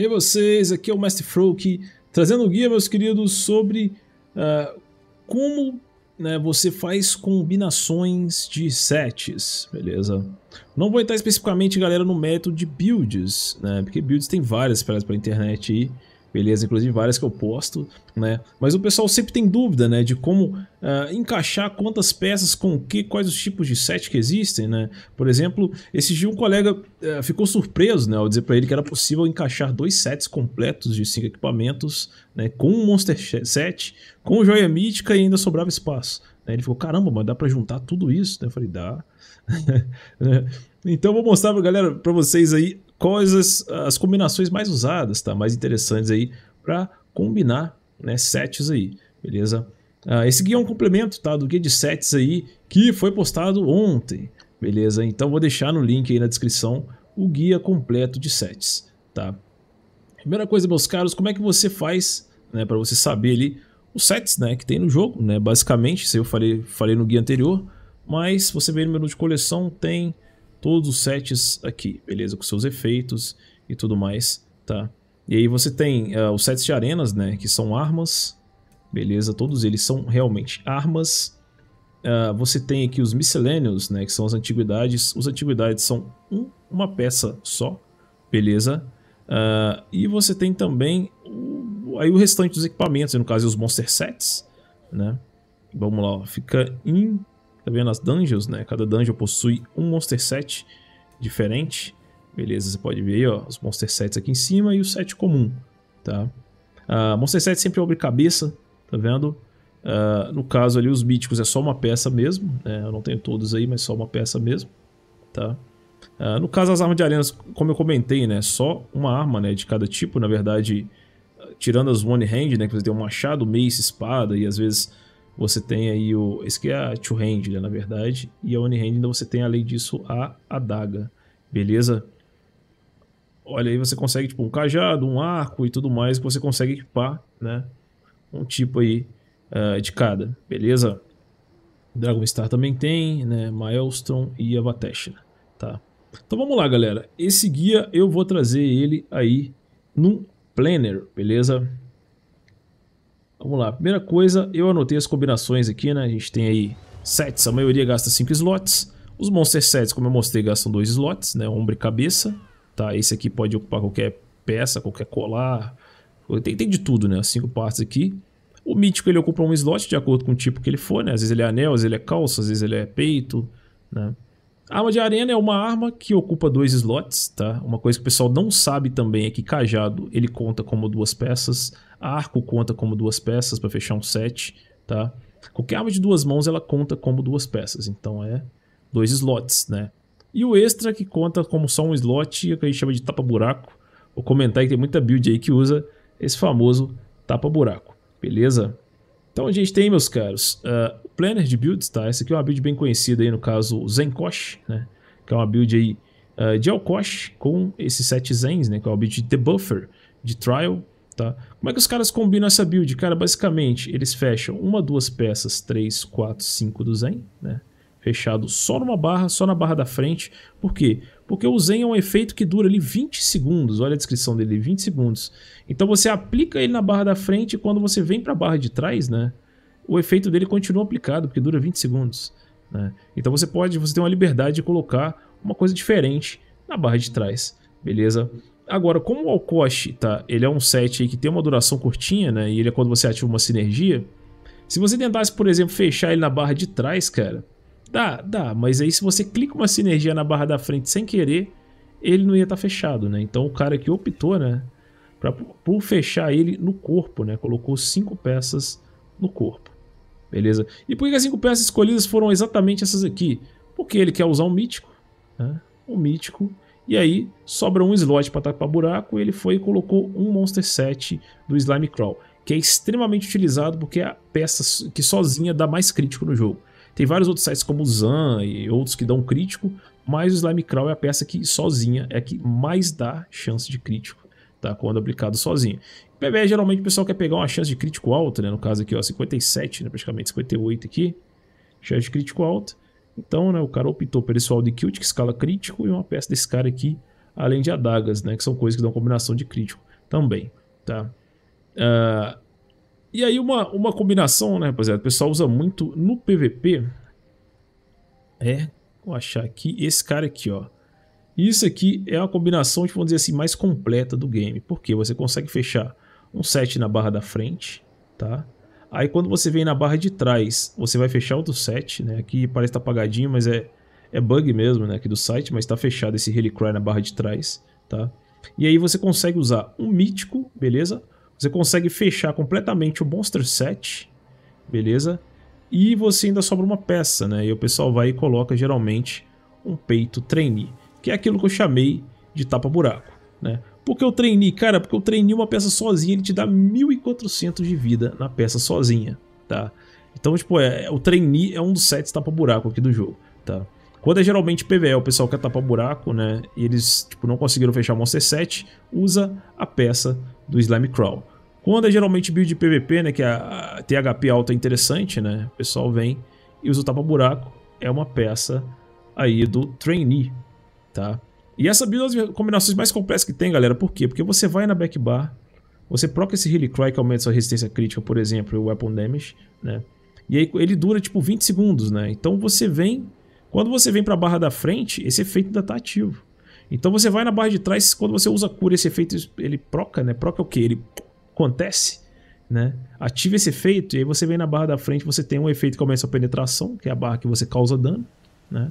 E aí vocês, aqui é o Mestre Froke, trazendo um guia, meus queridos, sobre uh, como né, você faz combinações de sets, beleza? Não vou entrar especificamente, galera, no método de builds, né? Porque builds tem várias para internet aí beleza? Inclusive várias que eu posto, né? Mas o pessoal sempre tem dúvida, né? De como uh, encaixar quantas peças com o que, quais os tipos de set que existem, né? Por exemplo, esse dia um colega uh, ficou surpreso, né? Ao dizer para ele que era possível encaixar dois sets completos de cinco equipamentos, né? Com um Monster Set, com joia mítica e ainda sobrava espaço. Né? Ele falou, caramba, mas dá para juntar tudo isso? Né? Eu falei, dá. Né? então vou mostrar pra galera, para vocês aí coisas, as combinações mais usadas, tá? Mais interessantes aí para combinar, né, sets aí, beleza? Ah, esse guia é um complemento, tá, do guia de sets aí que foi postado ontem, beleza? Então vou deixar no link aí na descrição o guia completo de sets, tá? Primeira coisa, meus caros, como é que você faz, né, para você saber ali os sets, né, que tem no jogo, né? Basicamente, se eu falei, falei no guia anterior, mas você vê no menu de coleção tem todos os sets aqui, beleza? Com seus efeitos e tudo mais, tá? E aí você tem uh, os sets de arenas, né? Que são armas, beleza? Todos eles são realmente armas. Uh, você tem aqui os miscelâneos, né? Que são as antiguidades. Os antiguidades são um, uma peça só, beleza? Uh, e você tem também o, aí o restante dos equipamentos, no caso os monster sets, né? Vamos lá, fica Tá vendo as dungeons, né? Cada dungeon possui um monster set diferente. Beleza, você pode ver aí, ó, os monster sets aqui em cima e o set comum, tá? Uh, monster set sempre abre cabeça, tá vendo? Uh, no caso ali, os míticos é só uma peça mesmo, né? Eu não tenho todos aí, mas só uma peça mesmo, tá? Uh, no caso, as armas de arenas, como eu comentei, né? Só uma arma, né? De cada tipo, na verdade, tirando as one hand, né? Que você tem um machado, mace, espada e às vezes você tem aí o. Esse aqui é a two hand, né, na verdade. E a one hand, então você tem, além disso, a adaga. Beleza? Olha, aí você consegue, tipo, um cajado, um arco e tudo mais, que você consegue equipar, né? Um tipo aí uh, de cada, beleza? Dragon Star também tem, né? Maelstrom e Avateshna, tá? Então vamos lá, galera. Esse guia eu vou trazer ele aí num planner, beleza? Vamos lá, primeira coisa, eu anotei as combinações aqui, né? A gente tem aí sets, a maioria gasta 5 slots. Os Monster Sets, como eu mostrei, gastam 2 slots, né? Ombro e cabeça, tá? Esse aqui pode ocupar qualquer peça, qualquer colar, tem, tem de tudo, né? As 5 partes aqui. O mítico ele ocupa um slot de acordo com o tipo que ele for, né? Às vezes ele é anel, às vezes ele é calça, às vezes ele é peito, né? A arma de arena é uma arma que ocupa dois slots, tá? Uma coisa que o pessoal não sabe também é que cajado ele conta como duas peças, arco conta como duas peças para fechar um set, tá? Qualquer arma de duas mãos ela conta como duas peças, então é dois slots, né? E o extra que conta como só um slot, é que a gente chama de tapa-buraco. Vou comentar que tem muita build aí que usa esse famoso tapa-buraco, beleza? Então a gente tem, meus caros, o uh, ah, Planner de Builds, tá? Essa aqui é uma build bem conhecida aí, no caso, Zenkosh, né? Que é uma build aí uh, de Alkosh com esses sete Zens, né? Que é uma build de Debuffer, de Trial, tá? Como é que os caras combinam essa build? Cara, basicamente, eles fecham uma, duas peças, três, quatro, cinco do Zen, né? Fechado só numa barra, só na barra da frente. Por quê? Porque o Zen é um efeito que dura ali 20 segundos, olha a descrição dele, 20 segundos. Então você aplica ele na barra da frente e quando você vem para a barra de trás, né, o efeito dele continua aplicado, porque dura 20 segundos. Né? Então você pode, você tem uma liberdade de colocar uma coisa diferente na barra de trás, beleza? Agora, como o Alcoche, tá, ele é um set aí que tem uma duração curtinha, né, e ele é quando você ativa uma sinergia, se você tentasse, por exemplo, fechar ele na barra de trás, cara, Dá, dá, mas aí se você clica uma sinergia na barra da frente sem querer, ele não ia estar tá fechado, né? Então o cara que optou, né, pra, por fechar ele no corpo, né, colocou cinco peças no corpo. Beleza? E por que as cinco peças escolhidas foram exatamente essas aqui? Porque ele quer usar um mítico, né? Um mítico. E aí sobra um slot para tapar buraco ele foi e colocou um Monster 7 do Slime Crawl, que é extremamente utilizado porque é a peça que sozinha dá mais crítico no jogo. Tem vários outros sites como o Zan e outros que dão crítico, mas o Slime Crawl é a peça que sozinha é que mais dá chance de crítico, tá? Quando aplicado sozinho. PBE geralmente o pessoal quer pegar uma chance de crítico alta, né? No caso aqui, ó, 57, né? praticamente 58 aqui. Chance de crítico alta. Então, né, o cara optou pelo esse de Kilt, que escala crítico, e uma peça desse cara aqui, além de adagas, né? Que são coisas que dão combinação de crítico também, tá? Uh, e aí uma, uma combinação, né, rapaziada? O pessoal usa muito no PVP. É, vou achar aqui, esse cara aqui, ó. Isso aqui é uma combinação, vamos dizer assim, mais completa do game. Porque você consegue fechar um set na barra da frente, tá? Aí quando você vem na barra de trás, você vai fechar outro set, né? Aqui parece tá apagadinho, mas é, é bug mesmo, né? Aqui do site, mas está fechado esse Helicry na barra de trás, tá? E aí você consegue usar um mítico, beleza? Você consegue fechar completamente o Monster Set, beleza? E você ainda sobra uma peça, né? E o pessoal vai e coloca geralmente um peito trainee, que é aquilo que eu chamei de tapa-buraco, né? Porque eu treinei, cara, porque eu treinei é uma peça sozinha, ele te dá 1400 de vida na peça sozinha, tá? Então, tipo, é, é o trainee é um dos sets tapa-buraco aqui do jogo, tá? Quando é geralmente PVE, o pessoal quer tapar buraco, né? E eles, tipo, não conseguiram fechar o Monster 7, usa a peça do Slime Crawl. Quando é geralmente build de PVP, né, que é a, a THP alta é interessante, né, o pessoal vem e usa o tapa-buraco, é uma peça aí do trainee, tá? E essa build é uma das combinações mais complexas que tem, galera, por quê? Porque você vai na backbar, você proca esse Healy Cry, que aumenta sua resistência crítica, por exemplo, e o Weapon Damage, né, e aí ele dura tipo 20 segundos, né, então você vem, quando você vem para a barra da frente, esse efeito ainda tá ativo. Então você vai na barra de trás, quando você usa cura, esse efeito ele proca, né, proca o que? Ele acontece, né? Ative esse efeito e aí você vem na barra da frente, você tem um efeito que começa a penetração, que é a barra que você causa dano, né?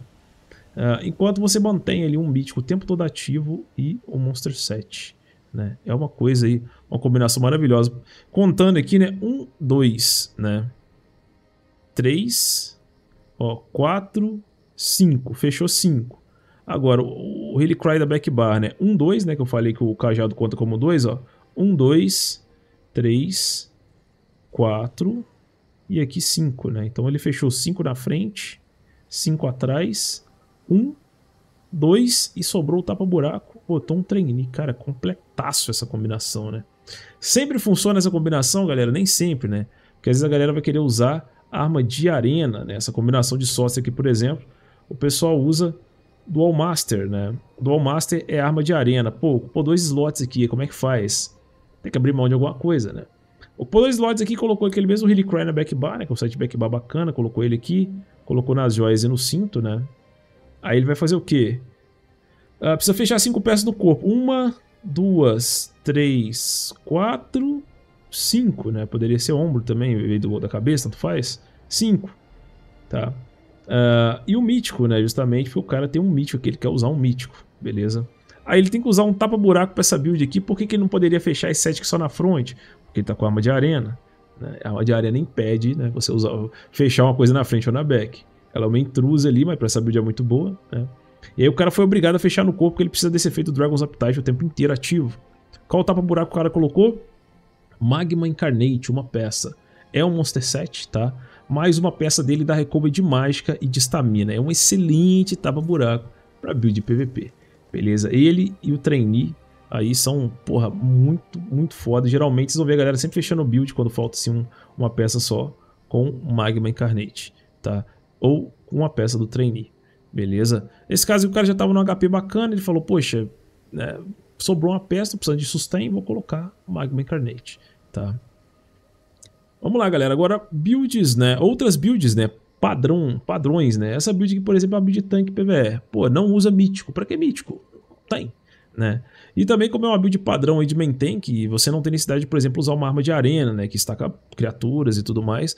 Uh, enquanto você mantém ali um mítico o tempo todo ativo e o um Monster 7. Né? É uma coisa aí, uma combinação maravilhosa. Contando aqui, né? Um, dois, né? Três, ó, quatro, cinco. Fechou cinco. Agora, o Hilly Cry da Black Bar, né? Um, dois, né? Que eu falei que o cajado conta como dois, ó. Um, dois. 3, 4 e aqui 5, né? Então ele fechou 5 na frente, 5 atrás, 1, um, 2 e sobrou o tapa-buraco, botou um trainee. Cara, completaço essa combinação, né? Sempre funciona essa combinação, galera? Nem sempre, né? Porque às vezes a galera vai querer usar arma de arena, né? Essa combinação de sócio aqui, por exemplo, o pessoal usa Dual Master, né? Dual Master é arma de arena. Pô, pô, dois slots aqui, como é que faz? tem que abrir mão de alguma coisa, né? O Polar Slots aqui colocou aquele mesmo Hilly Cry na backbar, né? Que é um site backbar bacana, colocou ele aqui, colocou nas joias e no cinto, né? Aí ele vai fazer o quê? Uh, precisa fechar cinco peças do corpo. Uma, duas, três, quatro, cinco, né? Poderia ser ombro também, veio da cabeça, tanto faz. Cinco, tá? Uh, e o mítico, né? Justamente porque o cara tem um mítico aqui, ele quer usar um mítico, beleza? Aí ele tem que usar um tapa-buraco para essa build aqui. Por que, que ele não poderia fechar esse set é só na frente? Porque ele tá com arma de arena. Né? A arma de arena impede né, você usar, fechar uma coisa na frente ou na back. Ela é uma intrusa ali, mas pra essa build é muito boa. Né? E aí o cara foi obrigado a fechar no corpo porque ele precisa desse efeito Dragon's Appetite o tempo inteiro ativo. Qual tapa-buraco o cara colocou? Magma Incarnate, uma peça. É um Monster Set, tá? Mais uma peça dele da recover de mágica e de estamina. É um excelente tapa-buraco para build PVP. Beleza? Ele e o trainee aí são, porra, muito, muito foda. Geralmente vocês vão ver a galera sempre fechando o build quando falta assim, um, uma peça só com Magma Incarnate, tá? Ou com uma peça do trainee, beleza? Nesse caso o cara já tava no HP bacana, ele falou, poxa, né, sobrou uma peça, precisando de sustain, vou colocar Magma Incarnate, tá? Vamos lá, galera. Agora, builds, né? Outras builds, né? padrão, padrões, né? Essa build aqui, por exemplo, é uma build tanque PVE. Pô, não usa mítico. Pra que mítico? Tem, né? E também como é uma build padrão aí de main tank, você não tem necessidade de, por exemplo, usar uma arma de arena, né? Que estaca criaturas e tudo mais.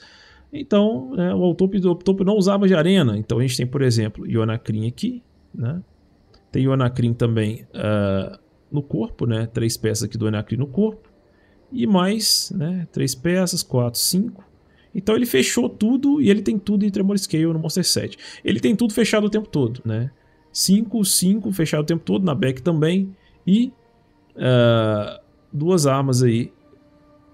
Então, né, o autor optou por não usar arma de arena. Então a gente tem, por exemplo, Ionacrim aqui, né? Tem Ionacrim também uh, no corpo, né? Três peças aqui do Ionacrim no corpo. E mais, né? Três peças, quatro, cinco. Então ele fechou tudo e ele tem tudo em Tremor Scale no Monster 7. Ele tem tudo fechado o tempo todo, né? 5, 5 fechado o tempo todo, na back também. E uh, duas armas aí.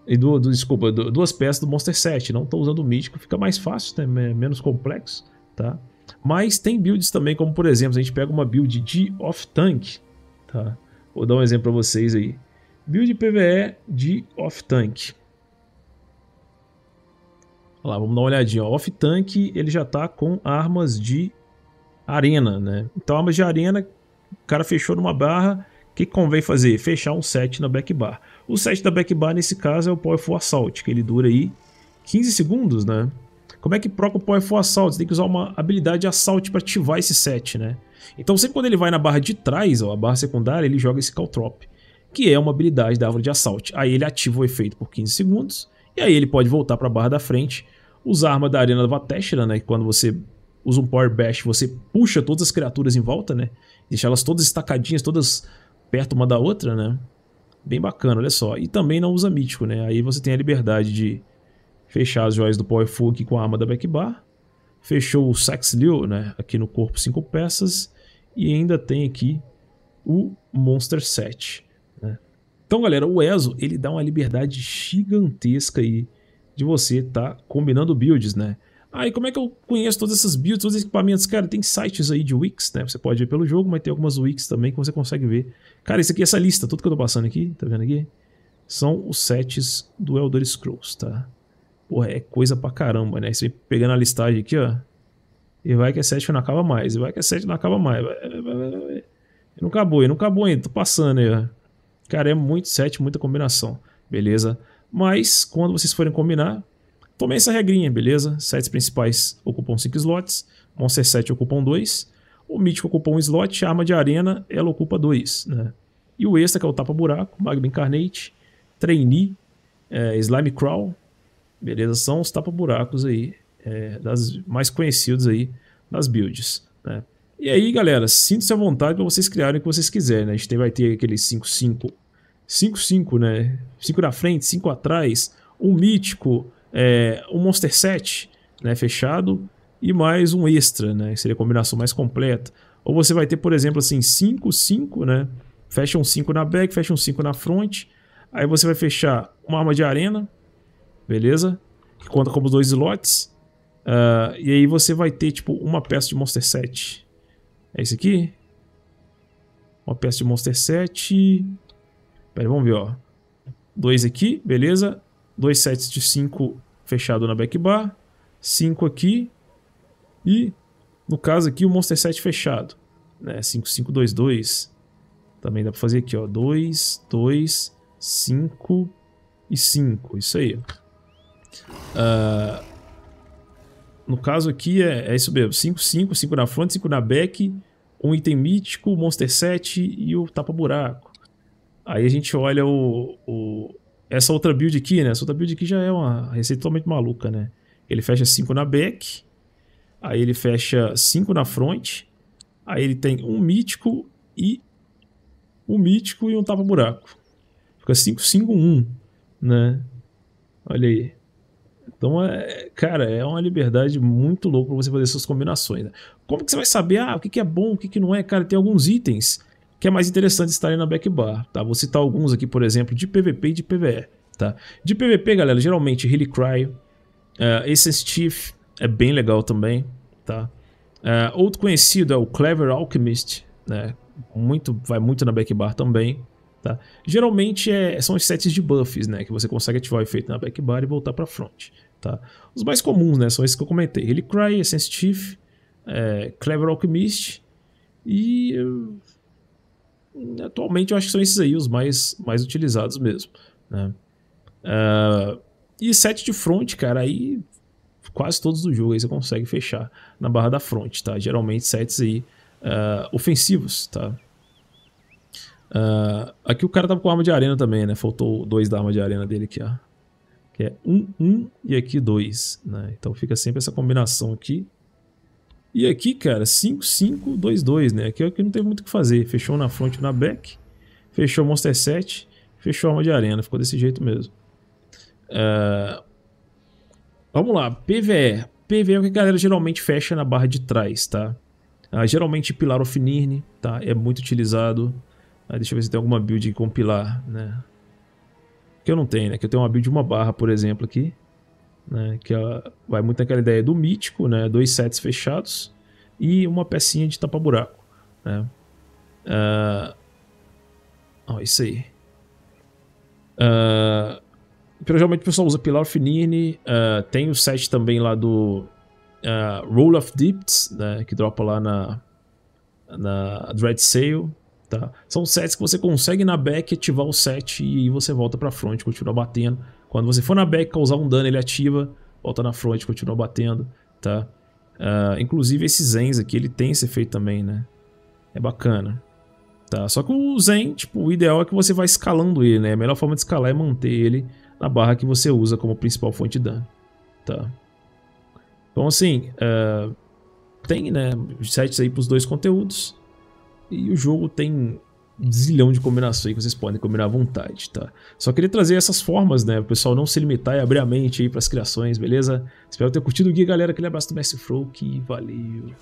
E do, do, desculpa, do, duas peças do Monster 7. Não estou usando o mítico, fica mais fácil, né? menos complexo, tá? Mas tem builds também, como por exemplo, a gente pega uma build de off-tank, tá? Vou dar um exemplo para vocês aí. Build PVE de off-tank. Olha lá, vamos dar uma olhadinha. Off-tank, ele já tá com armas de arena, né? Então, armas de arena, o cara fechou numa barra. O que convém fazer? Fechar um set na back bar. O set da back bar, nesse caso, é o Powerful Assault, que ele dura aí 15 segundos, né? Como é que proca o Powerful Assault? Você tem que usar uma habilidade de Assault para ativar esse set, né? Então, sempre quando ele vai na barra de trás, ó, a barra secundária, ele joga esse Caltrop, que é uma habilidade da árvore de Assault. Aí ele ativa o efeito por 15 segundos e aí ele pode voltar para a barra da frente, usar a arma da Arena da Vateshira, né? Quando você usa um Power Bash, você puxa todas as criaturas em volta, né? Deixa elas todas estacadinhas, todas perto uma da outra, né? Bem bacana, olha só. E também não usa mítico, né? Aí você tem a liberdade de fechar as joias do Power Full aqui com a arma da Back Bar. Fechou o Sex Liu, né? Aqui no corpo, cinco peças. E ainda tem aqui o Monster Set. Então, galera, o ESO ele dá uma liberdade gigantesca aí de você estar tá combinando builds, né? Aí, ah, como é que eu conheço todas essas builds, todos os equipamentos? Cara, tem sites aí de Wix, né? Você pode ver pelo jogo, mas tem algumas Wix também que você consegue ver. Cara, isso aqui, é essa lista, tudo que eu tô passando aqui, tá vendo aqui? São os sets do Elder Scrolls, tá? Porra, é coisa pra caramba, né? Você pegando a listagem aqui, ó. E vai que é 7 não acaba mais. E vai que é 7 não acaba mais. não acabou, não acabou ainda. Tô passando aí, ó. Cara, é muito set, muita combinação, beleza? Mas quando vocês forem combinar, tomei essa regrinha, beleza? Sets principais ocupam 5 slots, Monster 7 ocupam 2, o Mítico ocupa 1 um slot, a Arma de Arena ela ocupa 2, né? E o Extra, que é o Tapa Buraco, Magma Incarnate, Trainee, é, Slime Crawl, beleza? São os tapa-buracos aí, é, das mais conhecidos aí das builds, né? E aí, galera, sinto-se à vontade para vocês criarem o que vocês quiserem. Né? A gente vai ter aquele 5-5, 5-5, né? 5 na frente, 5 atrás, um mítico, é, um Monster 7 né? fechado e mais um extra, né? Que seria a combinação mais completa. Ou você vai ter, por exemplo, assim, 5, 5, né? Fecha um 5 na back, fecha um 5 na front. Aí você vai fechar uma arma de arena, beleza? Que conta como dois slots. Uh, e aí você vai ter, tipo, uma peça de Monster 7 é esse aqui? Uma peça de Monster 7. Pera, vamos ver, ó. Dois aqui, beleza. Dois sets de 5 fechado na back bar. 5 aqui. E, no caso aqui, o Monster 7 fechado. Né? 5, 5, 2, 2. Também dá pra fazer aqui, ó. 2, 2, 5 e 5. Isso aí. Uh, no caso aqui é, é isso mesmo: 5, 5, 5 na front, 5 na back, um item mítico, o Monster 7 e o tapa-buraco. Aí a gente olha o, o, essa outra build aqui, né? Essa outra build aqui já é uma receita totalmente maluca, né? Ele fecha 5 na back, aí ele fecha 5 na front, aí ele tem um mítico e um mítico e um tapa-buraco. Fica 5, 5, 1, né? Olha aí. Então, é, cara, é uma liberdade muito louca para você fazer suas combinações. Né? Como que você vai saber ah, o que, que é bom, o que, que não é? Cara, tem alguns itens que é mais interessante estarem na backbar, tá? Vou citar alguns aqui, por exemplo, de PVP e de PVE, tá? De PVP, galera, geralmente Hilly Cry, uh, Essence Chief é bem legal também, tá? Uh, outro conhecido é o Clever Alchemist, né? Muito, vai muito na backbar também, tá? Geralmente é, são os sets de buffs, né? Que você consegue ativar o efeito na backbar e voltar pra front. Tá? Os mais comuns, né? São esses que eu comentei. Ele Cry, Essence Chief, é, Clever Alchemist e. Uh, atualmente eu acho que são esses aí os mais, mais utilizados mesmo. Né? Uh, e set de front, cara, aí quase todos do jogo aí você consegue fechar na barra da front, tá? Geralmente sets aí uh, ofensivos, tá? Uh, aqui o cara tava com arma de arena também, né? Faltou dois da arma de arena dele aqui, ó que é 1, 1 e aqui 2, né? Então fica sempre essa combinação aqui. E aqui, cara, 5, 5, 2, 2, né? Aqui, é que não teve muito o que fazer. Fechou na front e na back, fechou Monster 7, fechou a arma de arena. Ficou desse jeito mesmo. Uh... Vamos lá, PVE. PVE é o que a galera geralmente fecha na barra de trás, tá? Uh, geralmente Pilar of Nirne, tá? É muito utilizado. Uh, deixa eu ver se tem alguma build com Pilar, né? que eu não tenho, né? Que eu tenho uma build de uma barra, por exemplo, aqui. Né? Que ela vai muito naquela ideia do mítico, né? Dois sets fechados e uma pecinha de tapa-buraco, né? Uh... Oh, isso aí. Uh... Geralmente o pessoal usa Pilar Finirne, uh, ah, tem o set também lá do uh, Roll of Depths, né? Que dropa lá na, na Dread Sail. Tá? São sets que você consegue na back ativar o set e você volta pra front, continua batendo. Quando você for na back causar um dano, ele ativa, volta na front, continua batendo, tá? Uh, inclusive esse Zens aqui, ele tem esse efeito também, né? É bacana. Tá? Só que o Zen, tipo, o ideal é que você vá escalando ele, né? A melhor forma de escalar é manter ele na barra que você usa como principal fonte de dano. Tá? Então assim, uh, tem né, sets aí para os dois conteúdos. E o jogo tem um zilhão de combinações que vocês podem combinar à vontade, tá? Só queria trazer essas formas, né? O pessoal não se limitar e abrir a mente aí para as criações, beleza? Espero ter curtido o guia, galera. Aquele abraço do Mestre Froak e valeu!